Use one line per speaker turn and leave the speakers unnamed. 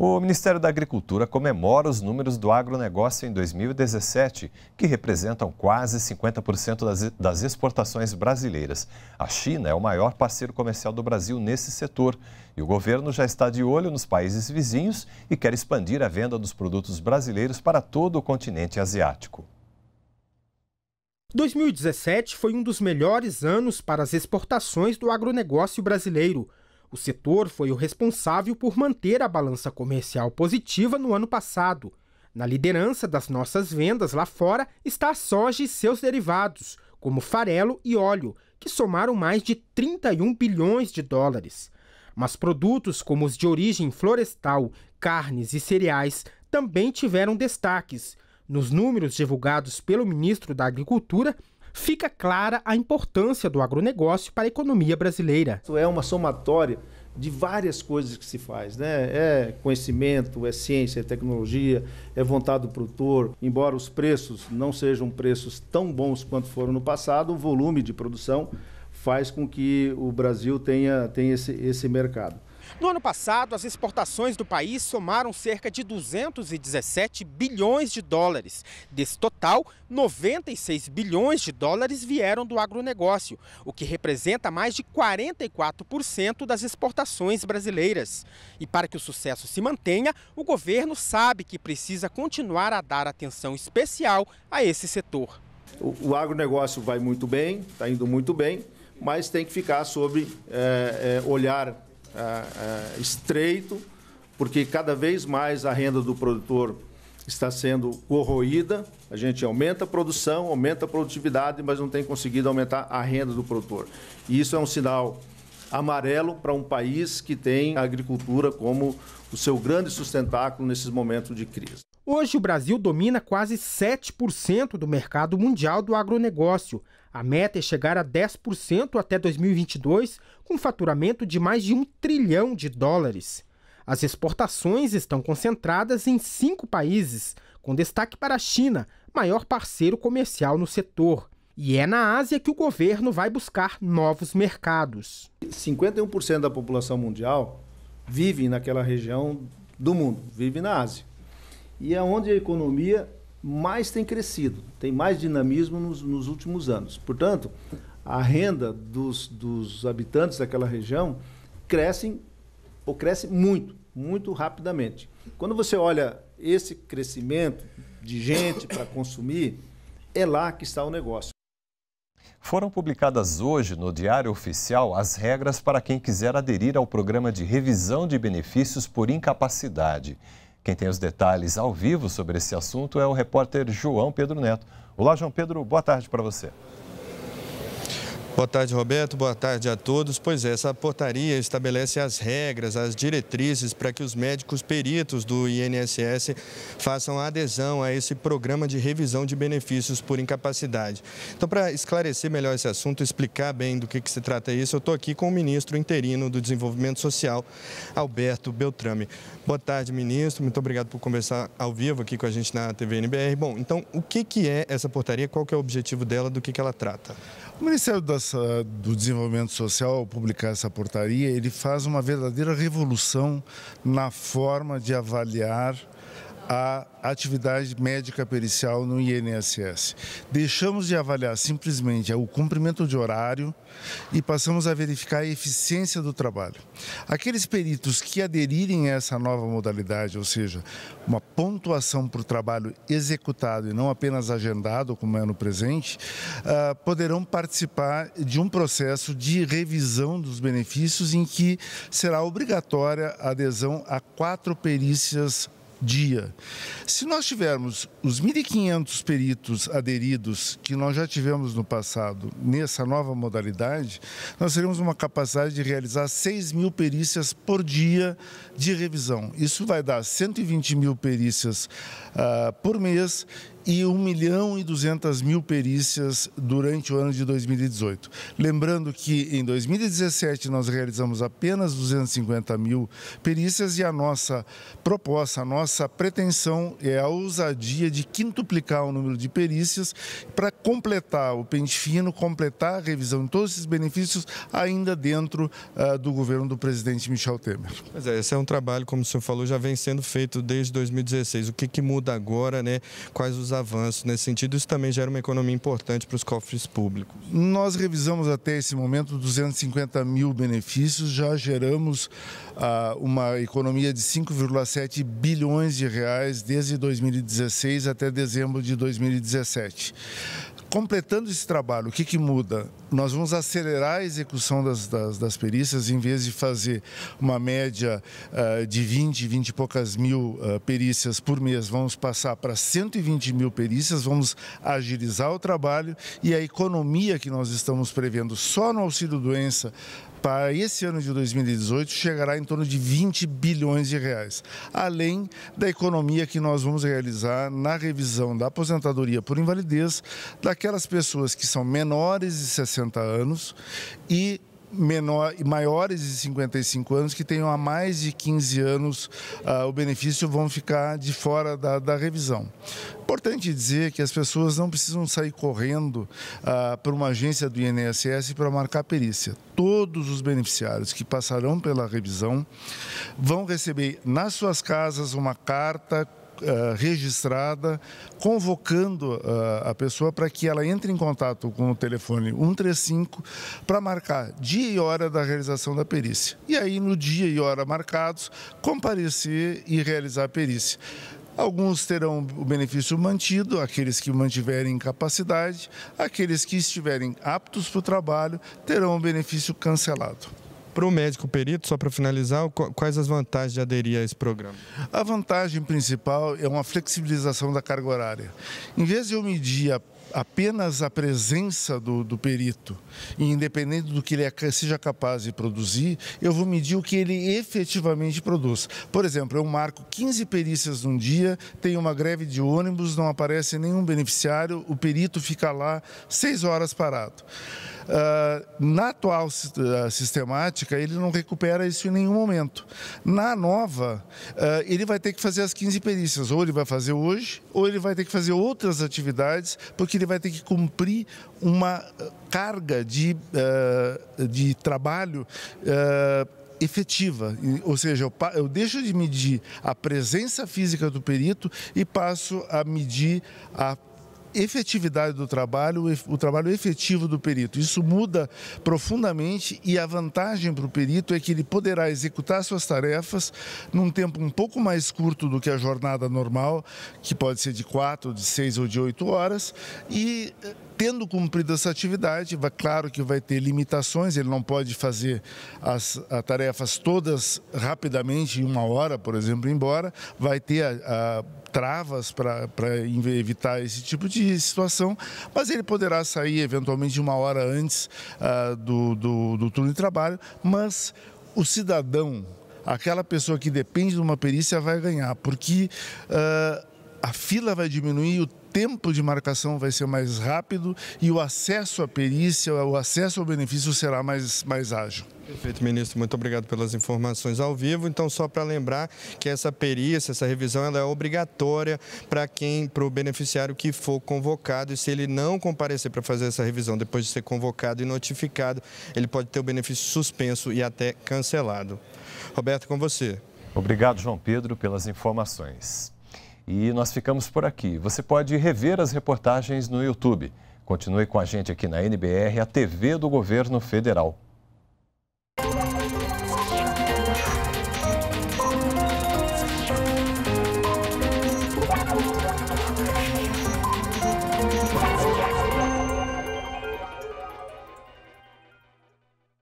O Ministério da Agricultura comemora os números do agronegócio em 2017, que representam quase 50% das, exportações brasileiras. A China é o maior parceiro comercial do Brasil nesse setor e o governo já está de olho nos países vizinhos e quer expandir a venda dos produtos brasileiros para todo o continente asiático.
2017 foi um dos melhores anos para as exportações do agronegócio brasileiro. O setor foi o responsável por manter a balança comercial positiva no ano passado. Na liderança das nossas vendas lá fora está a soja e seus derivados, como farelo e óleo, que somaram mais de 31 bilhões de dólares. Mas produtos como os de origem florestal, carnes e cereais também tiveram destaques. Nos números divulgados pelo ministro da Agricultura, fica
clara a importância do agronegócio para a economia brasileira. É uma somatória de várias coisas que se faz, né? É conhecimento, é ciência, é tecnologia, é vontade do produtor. Embora os preços não sejam preços tão bons quanto foram no passado, o volume de produção faz com que o Brasil tenha, tenha esse, esse mercado.
No ano passado, as exportações do país somaram cerca de 217 bilhões de dólares. Desse total, 96 bilhões de dólares vieram do agronegócio, o que representa mais de 44% das exportações brasileiras. E para que o sucesso se mantenha, o governo sabe que precisa
continuar a dar atenção especial a esse setor. O, o agronegócio vai muito bem, está indo muito bem, mas tem que ficar sob é, é, olhar uh, estreito, porque cada vez mais a renda do produtor está sendo corroída. A gente aumenta a produção, aumenta a produtividade, mas não tem conseguido aumentar a renda do produtor. E isso é um sinal amarelo para um país que tem a agricultura como o seu grande sustentáculo nesses momentos de crise.
Hoje o Brasil domina quase 7% do mercado mundial do agronegócio. A meta é chegar a 10% até 2022, com faturamento de mais de um trilhão de dólares. As exportações estão concentradas em cinco países, com destaque para a China, maior parceiro comercial no setor. E é
na Ásia que o governo vai buscar novos mercados. 51% da população mundial vive naquela região do mundo, vive na Ásia e é onde a economia mais tem crescido, tem mais dinamismo nos, nos últimos anos. Portanto, a renda dos, dos habitantes daquela região cresce ou cresce muito, muito rapidamente. Quando você olha esse crescimento de gente para consumir, é lá que está o negócio.
Foram publicadas hoje no Diário Oficial as regras para quem quiser aderir ao programa de revisão de benefícios por incapacidade. Quem tem os detalhes ao vivo sobre esse assunto é o repórter João Pedro Neto. Olá, João Pedro, boa tarde para você. Boa tarde, Roberto. Boa tarde a todos. Pois é, essa portaria estabelece
as regras, as diretrizes para que os médicos peritos do INSS façam a adesão a esse programa de revisão de benefícios por incapacidade. Então, para esclarecer melhor esse assunto, explicar bem do que, que se trata isso, eu estou aqui com o ministro interino do Desenvolvimento Social, Alberto Beltrame. Boa tarde, ministro. Muito obrigado por conversar ao vivo aqui com a gente na TV Bom, então, o que, que é essa portaria? Qual que é o objetivo dela? Do que, que ela trata? O Ministério do Desenvolvimento Social, ao publicar essa portaria, ele faz uma
verdadeira revolução na forma de avaliar a atividade médica pericial no INSS. Deixamos de avaliar simplesmente o cumprimento de horário e passamos a verificar a eficiência do trabalho. Aqueles peritos que aderirem a essa nova modalidade, ou seja, uma pontuação por trabalho executado e não apenas agendado, como é no presente, ah, poderão participar de um processo de revisão dos benefícios em que será obrigatória a adesão a quatro perícias dia. Se nós tivermos os 1.500 peritos aderidos que nós já tivemos no passado nessa nova modalidade, nós teremos uma capacidade de realizar 6 mil perícias por dia de revisão. Isso vai dar 120 mil perícias uh, por mês e 1 milhão e 200 mil perícias durante o ano de 2018. Lembrando que em 2017 nós realizamos apenas 250 mil perícias e a nossa proposta, a nossa pretensão é a ousadia de quintuplicar o número de perícias para completar o pente fino, completar a revisão de todos esses benefícios ainda dentro uh, do governo do presidente
Michel Temer. Mas é, esse é um trabalho, como o senhor falou, já vem sendo feito desde 2016. O que, que muda agora, né? Quais os avanços nesse sentido? Isso também gera uma economia importante para os cofres públicos.
Nós revisamos até esse momento 250 mil benefícios, já geramos ah, uma economia de 5,7 bilhões de reais desde 2016 até dezembro de 2017. Completando esse trabalho, o que, que muda? Nós vamos acelerar a execução das, das, das perícias, em vez de fazer uma média uh, de 20, 20 e poucas mil uh, perícias por mês, vamos passar para 120 mil perícias, vamos agilizar o trabalho e a economia que nós estamos prevendo só no auxílio-doença para esse ano de 2018 chegará em torno de 20 bilhões de reais, além da economia que nós vamos realizar na revisão da aposentadoria por invalidez daquelas pessoas que são menores de 60 anos e menor, maiores de 55 anos que tenham há mais de 15 anos ah, o benefício vão ficar de fora da, da, revisão. Importante dizer que as pessoas não precisam sair correndo ah, para uma agência do INSS para marcar perícia. Todos os beneficiários que passarão pela revisão vão receber nas suas casas uma carta eh, registrada, convocando uh, a pessoa para que ela entre em contato com o telefone 135 para marcar dia e hora da realização da perícia. E aí, no dia e hora marcados, comparecer e realizar a perícia. Alguns terão o benefício mantido, aqueles que mantiverem capacidade, aqueles que estiverem aptos para o trabalho terão o benefício cancelado.
Para o médico perito, só para finalizar, quais as vantagens de aderir a esse programa? A vantagem principal é uma
flexibilização da carga horária. Em vez de eu medir a apenas a presença do, do, perito, independente do que ele é seja capaz de produzir, eu vou medir o que ele efetivamente produz. Por exemplo, eu marco 15 perícias num dia, tem uma greve de ônibus, não aparece nenhum beneficiário, o perito fica lá seis horas parado. Uh, na atual uh, sistemática, prática, ele não recupera isso em nenhum momento. Na nova, eh, ele vai ter que fazer as 15 perícias. Ou ele vai fazer hoje, ou ele vai ter que fazer outras atividades, porque ele vai ter que cumprir uma eh, carga de, eh, de trabalho efetiva, ou seja, eu, eu, deixo de medir a presença física do perito e passo a medir a efetividade do trabalho, o trabalho efetivo do perito. Isso muda profundamente e a vantagem para o perito é que ele poderá executar suas tarefas num tempo um pouco mais curto do que a jornada normal, que pode ser de quatro, de seis ou de oito horas, e eh, tendo cumprido essa atividade, vai, claro que vai ter limitações, ele não pode fazer as, as tarefas todas rapidamente, em uma hora, por exemplo, embora, vai ter a, a, travas para evitar esse tipo de situação, mas ele poderá sair eventualmente uma hora antes a, ah, do, do, do turno de trabalho, mas o cidadão, aquela pessoa que depende de uma perícia, vai ganhar, porque. Ah, a fila vai diminuir, o tempo de marcação vai ser mais rápido e o acesso à
perícia, o acesso ao benefício será mais, mais ágil. Perfeito, ministro. Muito obrigado pelas informações ao vivo. Então, só para lembrar que essa perícia, essa revisão, ela é obrigatória para quem, para o beneficiário que for convocado. E se ele não comparecer para fazer essa revisão depois de ser convocado e notificado, ele pode ter o benefício suspenso e até cancelado.
Roberto, com você. Obrigado, João Pedro, pelas informações. E nós ficamos por aqui. Você pode rever as reportagens no YouTube. Continue com a gente aqui na NBR, a TV do Governo Federal.